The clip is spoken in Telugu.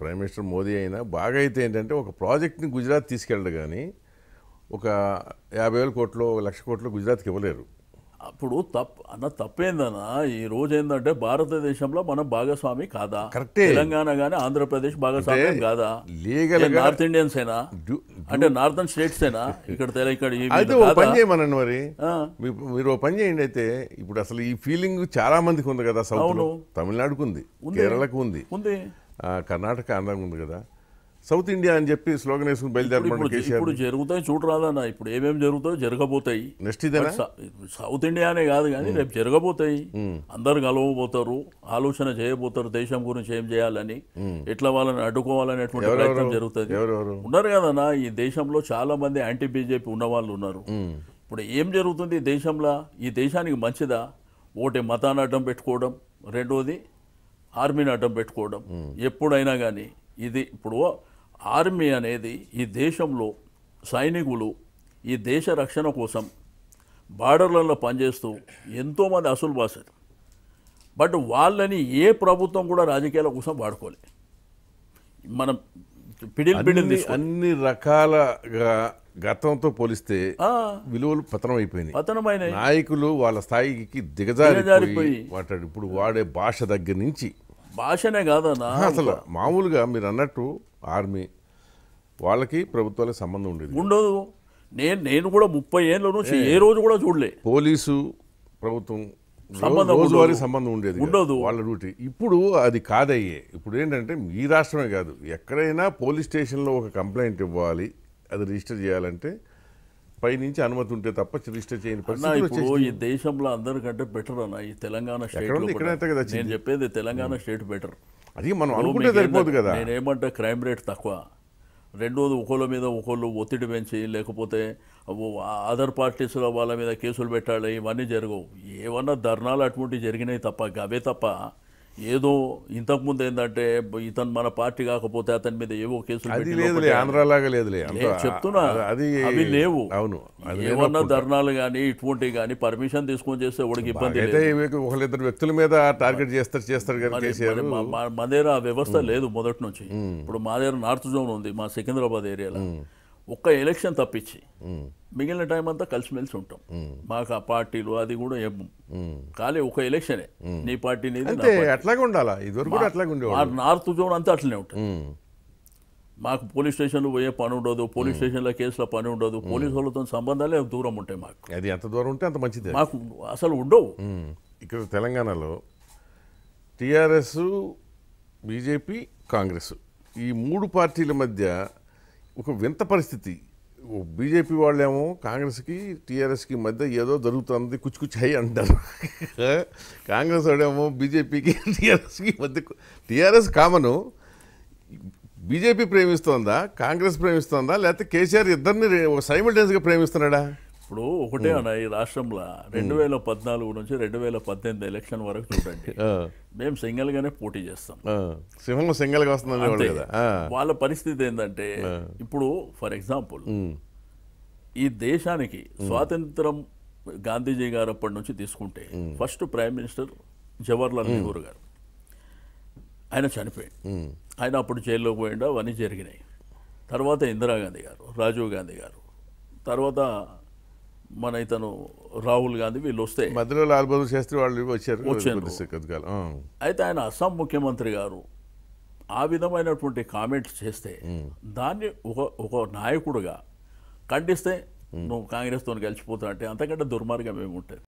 ప్రైమ్ మినిస్టర్ మోదీ అయినా బాగా అయితే ఏంటంటే ఒక ప్రాజెక్ట్ని గుజరాత్ తీసుకెళ్ళడు కానీ ఒక యాభై వేల కోట్లు లక్ష కోట్లు గుజరాత్కి ఇవ్వలేరు అప్పుడు తప్పు అన్న తప్పేందన్నా ఈ రోజు ఏంటంటే భారతదేశంలో మనం భాగస్వామి కాదా కరెక్టే తెలంగాణ కానీ ఆంధ్రప్రదేశ్ భాగస్వామి కాదా లీగల్ నార్త్ ఇండియన్స్ అయినా అంటే నార్థన్ స్టేట్స్ అయినా ఇక్కడ ఇక్కడ పని చేయమనండి మరి మీరు పని చేయండి అయితే ఇప్పుడు అసలు ఈ ఫీలింగ్ చాలా మందికి ఉంది కదా సౌత్ తమిళనాడుకు ఉంది కేరళకు ఉంది ఉంది కర్ణాటక అందంగా ఉంది కదా సౌత్ ఇండియా అని చెప్పి స్లోగన్ వేసుకుని బయలుదేరమని ఇప్పుడు జరుగుతాయి చూడరాదన్న ఇప్పుడు ఏమేమి జరుగుతాయో జరగబోతాయి నెక్స్ట్ సౌత్ ఇండియా అనే కాదు కానీ రేపు జరగబోతాయి అందరు కలవబోతారు ఆలోచన చేయబోతారు దేశం గురించి ఏం చేయాలని ఎట్లా వాళ్ళని అడ్డుకోవాలనేటువంటి ప్రయత్నం జరుగుతుంది ఉన్నారు కదన్నా ఈ దేశంలో చాలా మంది యాంటీ బీజేపీ ఉన్న వాళ్ళు ఉన్నారు ఇప్పుడు ఏం జరుగుతుంది దేశంలో ఈ దేశానికి మంచిదా ఒకటి మతాన్ని అడ్డం పెట్టుకోవడం రెండోది ఆర్మీని అడ్డం పెట్టుకోవడం ఎప్పుడైనా కానీ ఇది ఇప్పుడు ఆర్మీ అనేది ఈ దేశంలో సైనికులు ఈ దేశ రక్షణ కోసం బార్డర్లలో పనిచేస్తూ ఎంతోమంది అసలు బాసారు బట్ వాళ్ళని ఏ ప్రభుత్వం కూడా రాజకీయాల కోసం వాడుకోవాలి మనం పిడిల్ పిడిల్ అన్ని రకాలగా గతంతో పోలిస్తే విలువలు పతనం అయిపోయినాయి పతనమైన నాయకులు వాళ్ళ స్థాయికి దిగజారిపోయి మాట్లాడు ఇప్పుడు వాడే భాష దగ్గర నుంచి భాషనే కాదన్నా అసలు మామూలుగా మీరు అన్నట్టు ఆర్మీ వాళ్ళకి ప్రభుత్వాలకు సంబంధం ఉండేది ఉండదు నేను నేను కూడా ముప్పై ఏళ్ళ నుంచి ఏ రోజు కూడా చూడలే పోలీసు ప్రభుత్వం రోజువారీ సంబంధం ఉండేది ఉండదు వాళ్ళ డ్యూటీ ఇప్పుడు అది కాదయ్యే ఇప్పుడు ఏంటంటే మీ రాష్ట్రమే కాదు ఎక్కడైనా పోలీస్ స్టేషన్లో ఒక కంప్లైంట్ ఇవ్వాలి అది రిజిస్టర్ చేయాలంటే పైనుంచి అనుమతి ఉంటే తప్ప రిజిస్టర్ చేయని ఈ దేశంలో అందరికంటే బెటర్ అన్న ఈ తెలంగాణ స్టేట్ కదా నేను చెప్పేది తెలంగాణ స్టేట్ బెటర్ అది మనం అనుకుంటే సరిపోదు కదా నేనేమంటే క్రైమ్ రేట్ తక్కువ రెండోది ఒకళ్ళ మీద ఒకళ్ళు ఒత్తిడి పెంచి లేకపోతే అదర్ పార్టీస్లో వాళ్ళ మీద కేసులు పెట్టాలి ఇవన్నీ జరగవు ఏమన్నా ధర్నాలు అటువంటివి జరిగినాయి తప్ప అవే తప్ప ఏదో ఇంతకుముందు ఏంటంటే ఇతను మన పార్టీ కాకపోతే అతని మీద ఏవో కేసులు అది లేదులే లేదులే చెప్తున్నా అది అవి లేవు అవును ఏమన్నా ధర్నాలు కానీ ఇటువంటివి కానీ పర్మిషన్ తీసుకొని చేస్తే వాడికి ఇబ్బంది అయితే వ్యక్తుల మీద టార్గెట్ చేస్తారు చేస్తారు మా దగ్గర ఆ వ్యవస్థ లేదు మొదటి నుంచి ఇప్పుడు మా దగ్గర నార్త్ జోన్ ఉంది మా సికింద్రాబాద్ ఏరియాలో ఒక్క ఎలక్షన్ తప్పించి మిగిలిన టైం అంతా కలిసిమెలిసి ఉంటాం మాకు ఆ పార్టీలు అది కూడా ఏం ఖాళీ ఒక ఎలక్షనే నీ పార్టీ అట్లాగే అట్లాగే నార్త్ జోన్ అంతా అట్లనే ఉంటుంది మాకు పోలీస్ స్టేషన్లు పోయే పని ఉండదు పోలీస్ స్టేషన్ల కేసులో పని ఉండదు పోలీస్ వాళ్ళతో సంబంధాలే దూరం ఉంటాయి మాకు అది ఎంత దూరం ఉంటే అంత మంచిది మాకు అసలు ఉండవు ఇక్కడ తెలంగాణలో టీఆర్ఎస్ బీజేపీ కాంగ్రెస్ ఈ మూడు పార్టీల మధ్య ఒక వింత పరిస్థితి బీజేపీ వాళ్ళేమో కాంగ్రెస్కి టీఆర్ఎస్కి మధ్య ఏదో జరుగుతుంది కుచ్చుకుచ్చు అయ్యి అంటారు కాంగ్రెస్ వాళ్ళేమో బీజేపీకి టీఆర్ఎస్కి మధ్య టీఆర్ఎస్ కామను బీజేపీ ప్రేమిస్తోందా కాంగ్రెస్ ప్రేమిస్తోందా లేకపోతే కేసీఆర్ ఇద్దరిని సైమిల్టేన్స్గా ప్రేమిస్తున్నాడా ఇప్పుడు ఒకటే అన్న ఈ రాష్ట్రంలో రెండు వేల పద్నాలుగు నుంచి రెండు వేల పద్దెనిమిది ఎలక్షన్ వరకు చూడండి మేము సింగిల్ గానే పోటీ చేస్తాం సింహం సింగిల్ గా వస్తుంది వాళ్ళ పరిస్థితి ఏంటంటే ఇప్పుడు ఫర్ ఎగ్జాంపుల్ ఈ దేశానికి స్వాతంత్రం గాంధీజీ గారు అప్పటి నుంచి తీసుకుంటే first prime minister Jawaharlal Nehru గారు ఆయన చనిపోయాడు ఆయన అప్పుడు జైల్లో పోయిండు అవన్నీ జరిగినాయి తర్వాత ఇందిరాగాంధీ గారు రాజీవ్ గాంధీ గారు తర్వాత మన ఇతను రాహుల్ గాంధీ వీళ్ళు వస్తే మధ్యలో లాల్ బహదూర్ శాస్త్రి వాళ్ళు వచ్చారు వచ్చారు అయితే ఆయన అస్సాం ముఖ్యమంత్రి గారు ఆ విధమైనటువంటి కామెంట్స్ చేస్తే దాన్ని ఒక ఒక నాయకుడుగా ఖండిస్తే నువ్వు కాంగ్రెస్తో కలిసిపోతా అంటే అంతకంటే దుర్మార్గం ఉంటుంది